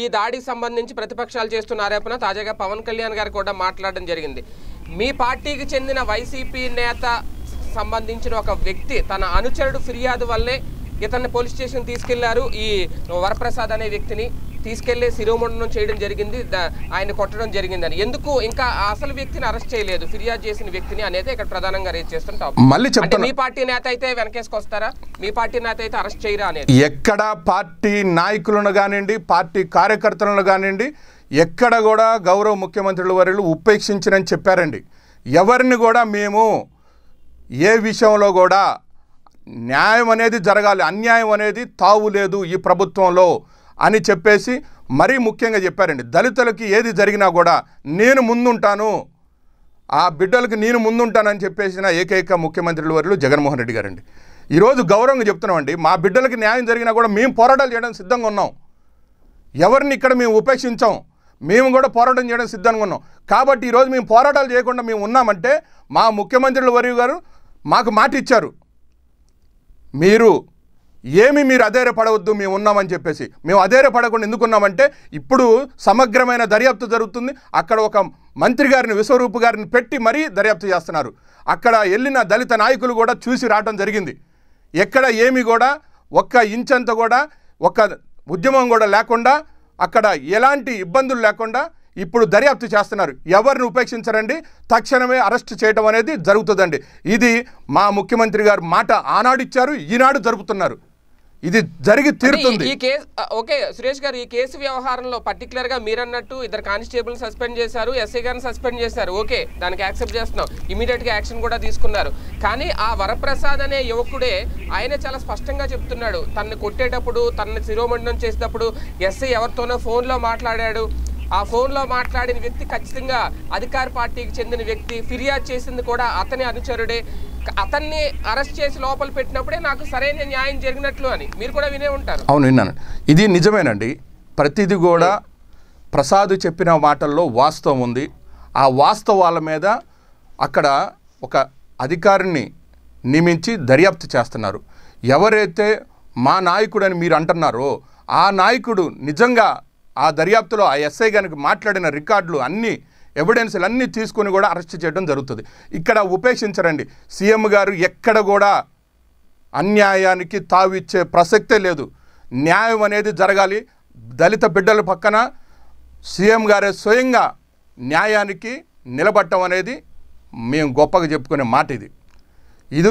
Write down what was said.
ఈ దాడికి సంబంధించి ప్రతిపక్షాలు చేస్తున్న ఆరోపణ తాజాగా పవన్ కళ్యాణ్ గారు కూడా మాట్లాడడం జరిగింది మీ పార్టీకి చెందిన వైసీపీ నేత సంబంధించిన ఒక వ్యక్తి తన అనుచరుడు ఫిర్యాదు వల్లే ఇతన్ని పోలీస్ స్టేషన్ తీసుకెళ్లారు ఈ వరప్రసాద్ అనే వ్యక్తిని తీసుకెళ్లి శిరోమండనం చేయడం జరిగింది ఆయన కొట్టడం జరిగిందని ఎందుకు ఇంకా అసలు వ్యక్తిని అరెస్ట్ చేయలేదు ఫిర్యాదు చేసిన వ్యక్తిని అనేది ఇక్కడ ప్రధానంగా రేజ్ చేస్తుంటాం మళ్ళీ చెప్తాను మీ పార్టీ నేత అయితే వెనకేసుకొస్తారా మీ పార్టీ నేత అయితే అరెస్ట్ చేయరా అనేది ఎక్కడ పార్టీ నాయకులను కానివ్వండి పార్టీ కార్యకర్తలను కానివ్వండి ఎక్కడ కూడా గౌరవ ముఖ్యమంత్రుల వారు ఉపేక్షించరని చెప్పారండి ఎవరిని కూడా మేము ఏ విషయంలో కూడా న్యాయం అనేది జరగాలి అన్యాయం అనేది తావు లేదు ఈ ప్రభుత్వంలో అని చెప్పేసి మరీ ముఖ్యంగా చెప్పారండి దళితులకి ఏది జరిగినా కూడా నేను ముందుంటాను ఆ బిడ్డలకు నేను ముందుంటానని చెప్పేసిన ఏకైక ముఖ్యమంత్రుల వర్లు జగన్మోహన్ రెడ్డి గారండి ఈరోజు గౌరవంగా చెప్తున్నామండి మా బిడ్డలకి న్యాయం జరిగినా కూడా మేము పోరాటాలు చేయడం సిద్ధంగా ఉన్నాం ఎవరిని ఇక్కడ మేము ఉపేక్షించాం మేము కూడా పోరాటం చేయడం సిద్ధంగా ఉన్నాం కాబట్టి ఈరోజు మేము పోరాటాలు చేయకుండా మేము ఉన్నామంటే మా ముఖ్యమంత్రుల వర్యు గారు మాకు మాట ఇచ్చారు మీరు ఏమి మీరు అధైర్యపడవద్దు మేము ఉన్నామని చెప్పేసి మేము అధైర్యపడకుండా ఎందుకున్నామంటే ఇప్పుడు సమగ్రమైన దర్యాప్తు జరుగుతుంది అక్కడ ఒక మంత్రి గారిని విశ్వరూపు గారిని పెట్టి మరీ దర్యాప్తు చేస్తున్నారు అక్కడ వెళ్ళిన దళిత నాయకులు కూడా చూసి రావడం జరిగింది ఎక్కడ ఏమి కూడా ఒక్క ఇంచంత కూడా ఒక్క ఉద్యమం కూడా లేకుండా అక్కడ ఎలాంటి ఇబ్బందులు లేకుండా ఇప్పుడు దర్యాప్తు చేస్తున్నారు ఎవరిని ఉపేక్షించరండి తక్షణమే అరెస్ట్ చేయడం అనేది జరుగుతుందండి ఇది మా ముఖ్యమంత్రి గారు మాట ఆనాడు ఇచ్చారు ఈనాడు జరుపుతున్నారు ఇది జరిగి తీరుతుంది ఈ కేసు ఓకే సురేష్ గారు ఈ కేసు వ్యవహారంలో పర్టికులర్ గా మీరన్నట్టు ఇద్దరు కానిస్టేబుల్ సస్పెండ్ చేశారు ఎస్ఐ గారిని సస్పెండ్ చేశారు ఓకే దానికి యాక్సెప్ట్ చేస్తున్నాం ఇమీడియట్ గా యాక్షన్ కూడా తీసుకున్నారు కానీ ఆ వరప్రసాద్ అనే యువకుడే ఆయన చాలా స్పష్టంగా చెప్తున్నాడు తనని కొట్టేటప్పుడు తనని శిరోమండనం చేసేటప్పుడు ఎస్ఐ ఎవరితోనో ఫోన్లో మాట్లాడాడు ఆ ఫోన్లో మాట్లాడిన వ్యక్తి ఖచ్చితంగా అధికార పార్టీకి చెందిన వ్యక్తి ఫిర్యాదు చేసింది కూడా అతని అనుచరుడే అతన్ని అరెస్ట్ చేసి లోపల పెట్టినప్పుడే నాకు సరైన న్యాయం జరిగినట్లు అని మీరు కూడా వినే ఉంటారు అవును విన్నాను ఇది నిజమేనండి ప్రతిదీ కూడా ప్రసాద్ చెప్పిన మాటల్లో వాస్తవం ఉంది ఆ వాస్తవాల మీద అక్కడ ఒక అధికారిని నియమించి దర్యాప్తు చేస్తున్నారు ఎవరైతే మా నాయకుడని మీరు అంటున్నారో ఆ నాయకుడు నిజంగా ఆ దర్యాప్తులో ఆ ఎస్ఐ గారికి మాట్లాడిన రికార్డులు అన్నీ ఎవిడెన్స్లు అన్నీ తీసుకుని కూడా అరెస్ట్ చేయడం జరుగుతుంది ఇక్కడ ఉపేక్షించరండి సీఎం గారు ఎక్కడ కూడా అన్యాయానికి తావిచ్చే ప్రసక్తే లేదు న్యాయం అనేది జరగాలి దళిత బిడ్డల పక్కన సీఎం గారే స్వయంగా న్యాయానికి నిలబడటం అనేది మేము గొప్పగా చెప్పుకునే మాట ఇది ఇది